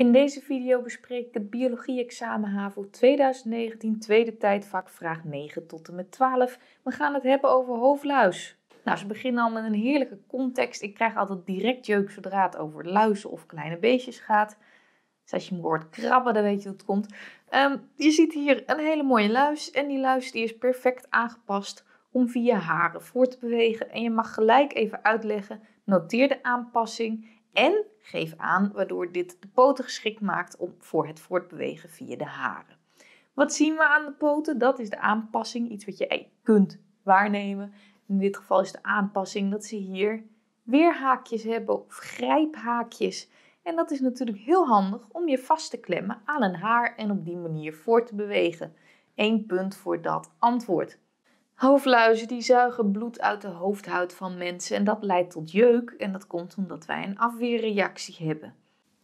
In deze video bespreek ik het biologie-examen HAVO 2019, tweede tijdvak, vraag 9 tot en met 12. We gaan het hebben over hoofdluis. Nou, ze beginnen al met een heerlijke context. Ik krijg altijd direct jeuk zodra het over luizen of kleine beestjes gaat. Dus als je me hoort krabben, dan weet je dat het komt. Ehm, je ziet hier een hele mooie luis en die luis die is perfect aangepast om via haren voor te bewegen. En je mag gelijk even uitleggen, noteer de aanpassing en geef aan waardoor dit de poten geschikt maakt om voor het voortbewegen via de haren. Wat zien we aan de poten? Dat is de aanpassing, iets wat je kunt waarnemen. In dit geval is de aanpassing dat ze hier weer haakjes hebben of grijphaakjes. En dat is natuurlijk heel handig om je vast te klemmen aan een haar en op die manier voor te bewegen. Eén punt voor dat antwoord. Hoofdluizen die zuigen bloed uit de hoofdhuid van mensen en dat leidt tot jeuk en dat komt omdat wij een afweerreactie hebben.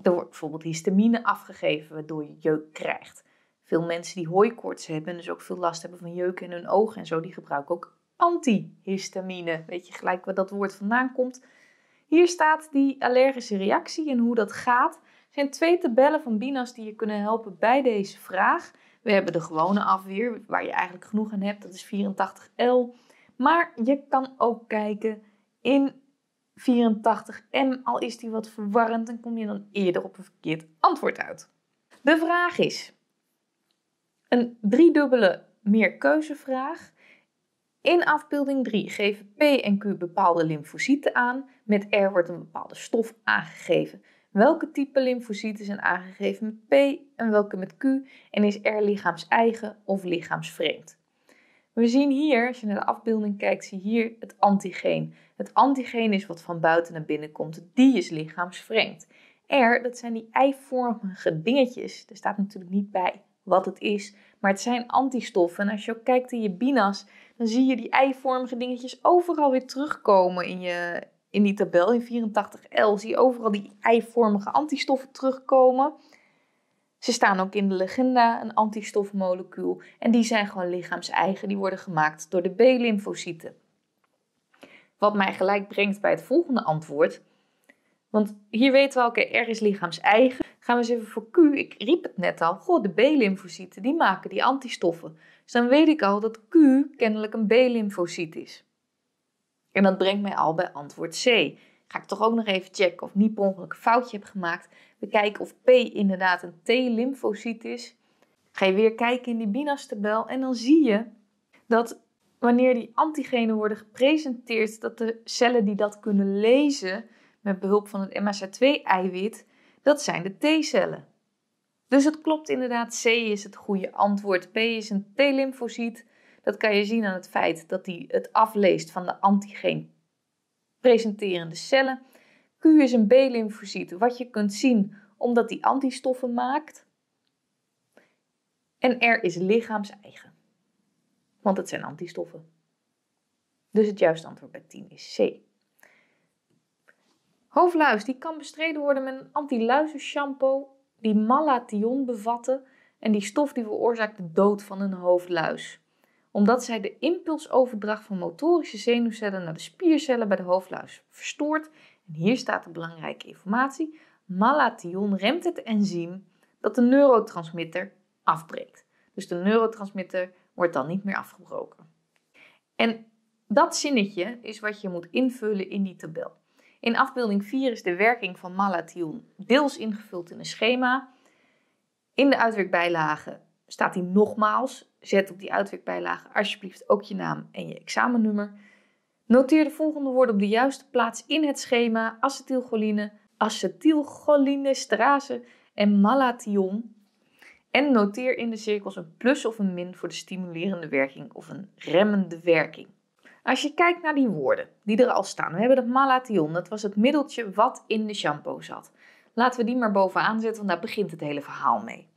Er wordt bijvoorbeeld histamine afgegeven waardoor je jeuk krijgt. Veel mensen die hooikoorts hebben en dus ook veel last hebben van jeuk in hun ogen en zo, die gebruiken ook antihistamine. Weet je gelijk waar dat woord vandaan komt? Hier staat die allergische reactie en hoe dat gaat. Er zijn twee tabellen van Binas die je kunnen helpen bij deze vraag. We hebben de gewone afweer, waar je eigenlijk genoeg aan hebt, dat is 84L. Maar je kan ook kijken in 84M, al is die wat verwarrend, dan kom je dan eerder op een verkeerd antwoord uit. De vraag is: een driedubbele meerkeuzevraag. In afbeelding 3 geven P en Q bepaalde lymfocyten aan. Met R wordt een bepaalde stof aangegeven welke type lymfocyten zijn aangegeven met P en welke met Q en is R lichaams-eigen of lichaamsvreemd. We zien hier, als je naar de afbeelding kijkt, zie je hier het antigeen. Het antigeen is wat van buiten naar binnen komt, die is lichaamsvreemd. R, dat zijn die eivormige dingetjes. Er staat natuurlijk niet bij wat het is, maar het zijn antistoffen. En als je ook kijkt in je binas, dan zie je die eivormige dingetjes overal weer terugkomen in je, in die tabel, in 84L, zie je overal die eivormige antistoffen terugkomen. Ze staan ook in de legenda, een antistofmolecuul. En die zijn gewoon lichaams-eigen, die worden gemaakt door de B-lymfocyten. Wat mij gelijk brengt bij het volgende antwoord. Want hier weten we, alkeer okay, R is lichaams-eigen. Gaan we eens even voor Q, ik riep het net al. Goh, de B-lymfocyten, die maken die antistoffen. Dus dan weet ik al dat Q kennelijk een b lymfocyte is. En dat brengt mij al bij antwoord C. Ga ik toch ook nog even checken of niet per ongeluk een foutje heb gemaakt. We kijken of P inderdaad een t lymfocyte is. Ga je weer kijken in die BINAS-tabel en dan zie je dat wanneer die antigenen worden gepresenteerd, dat de cellen die dat kunnen lezen met behulp van het MHC2-eiwit, dat zijn de T-cellen. Dus het klopt inderdaad, C is het goede antwoord. P is een t lymfocyte dat kan je zien aan het feit dat hij het afleest van de antigeen presenterende cellen. Q is een B-lymfocyte, wat je kunt zien omdat hij antistoffen maakt. En R is lichaams-eigen, want het zijn antistoffen. Dus het juiste antwoord bij 10 is C. Hoofdluis die kan bestreden worden met een antiluizenshampoo die malathion bevatten en die stof die veroorzaakt de dood van een hoofdluis omdat zij de impulsoverdracht van motorische zenuwcellen naar de spiercellen bij de hoofdluis verstoort. En hier staat de belangrijke informatie. Malathion remt het enzym dat de neurotransmitter afbreekt. Dus de neurotransmitter wordt dan niet meer afgebroken. En dat zinnetje is wat je moet invullen in die tabel. In afbeelding 4 is de werking van malathion deels ingevuld in een schema. In de uitwerkbijlagen staat hij nogmaals, zet op die uitwerkbijlage alsjeblieft ook je naam en je examennummer. Noteer de volgende woorden op de juiste plaats in het schema: acetylcholine, acetylcholinesterase en malathion. En noteer in de cirkels een plus of een min voor de stimulerende werking of een remmende werking. Als je kijkt naar die woorden die er al staan, we hebben dat malathion, dat was het middeltje wat in de shampoo zat. Laten we die maar bovenaan zetten, want daar begint het hele verhaal mee.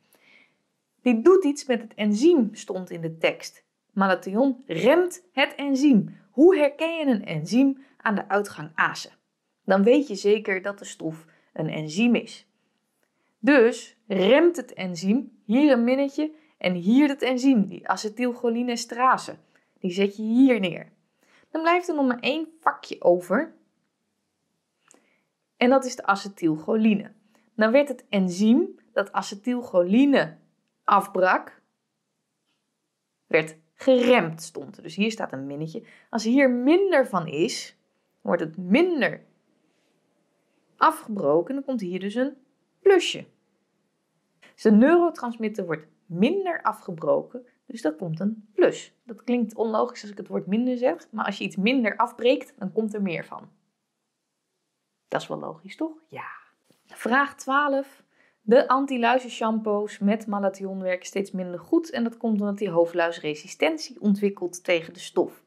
Die doet iets met het enzym, stond in de tekst. Malathion remt het enzym. Hoe herken je een enzym aan de uitgang ASE? Dan weet je zeker dat de stof een enzym is. Dus remt het enzym hier een minnetje en hier het enzym, die acetylcholinesterase. Die zet je hier neer. Dan blijft er nog maar één vakje over. En dat is de acetylcholine. Dan werd het enzym dat acetylcholine afbrak, werd geremd stond. Dus hier staat een minnetje. Als hier minder van is, wordt het minder afgebroken. Dan komt hier dus een plusje. Dus de neurotransmitter wordt minder afgebroken, dus dat komt een plus. Dat klinkt onlogisch als ik het woord minder zeg, maar als je iets minder afbreekt, dan komt er meer van. Dat is wel logisch, toch? Ja. Vraag 12 de anti shampoos met malathion werken steeds minder goed en dat komt omdat die hoofdluis resistentie ontwikkelt tegen de stof.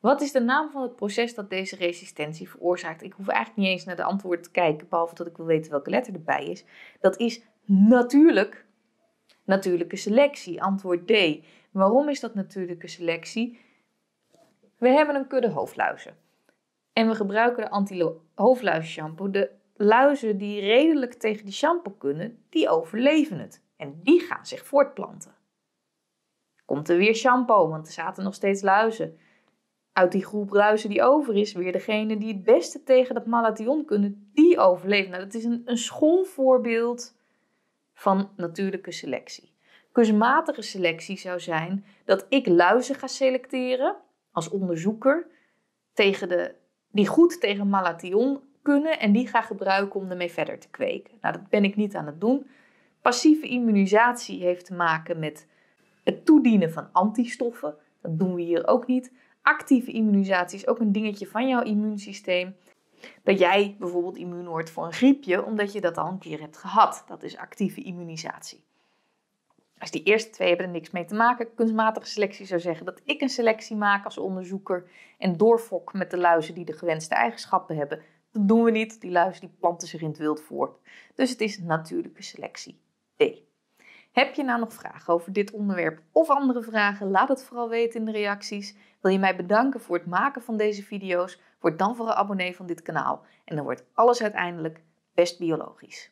Wat is de naam van het proces dat deze resistentie veroorzaakt? Ik hoef eigenlijk niet eens naar de antwoorden te kijken, behalve dat ik wil weten welke letter erbij is. Dat is natuurlijk natuurlijke selectie, antwoord D. Waarom is dat natuurlijke selectie? We hebben een kudde hoofdluizen. En we gebruiken de anti shampoo de luizen die redelijk tegen die shampoo kunnen, die overleven het. En die gaan zich voortplanten. Komt er weer shampoo, want er zaten nog steeds luizen. Uit die groep luizen die over is, weer degene die het beste tegen dat malathion kunnen, die overleven. Nou, dat is een, een schoolvoorbeeld van natuurlijke selectie. Kunstmatige selectie zou zijn dat ik luizen ga selecteren als onderzoeker tegen de, die goed tegen malathion kunnen en die ga gebruiken om ermee verder te kweken. Nou, dat ben ik niet aan het doen. Passieve immunisatie heeft te maken met het toedienen van antistoffen. Dat doen we hier ook niet. Actieve immunisatie is ook een dingetje van jouw immuunsysteem. Dat jij bijvoorbeeld immuun wordt voor een griepje, omdat je dat al een keer hebt gehad. Dat is actieve immunisatie. Als die eerste twee hebben er niks mee te maken, kunstmatige selectie zou zeggen dat ik een selectie maak als onderzoeker en doorfok met de luizen die de gewenste eigenschappen hebben, dat doen we niet. Die luizen die planten zich in het wild voort. Dus het is natuurlijke selectie. D. Heb je nou nog vragen over dit onderwerp of andere vragen? Laat het vooral weten in de reacties. Wil je mij bedanken voor het maken van deze video's? Word dan vooral abonnee van dit kanaal. En dan wordt alles uiteindelijk best biologisch.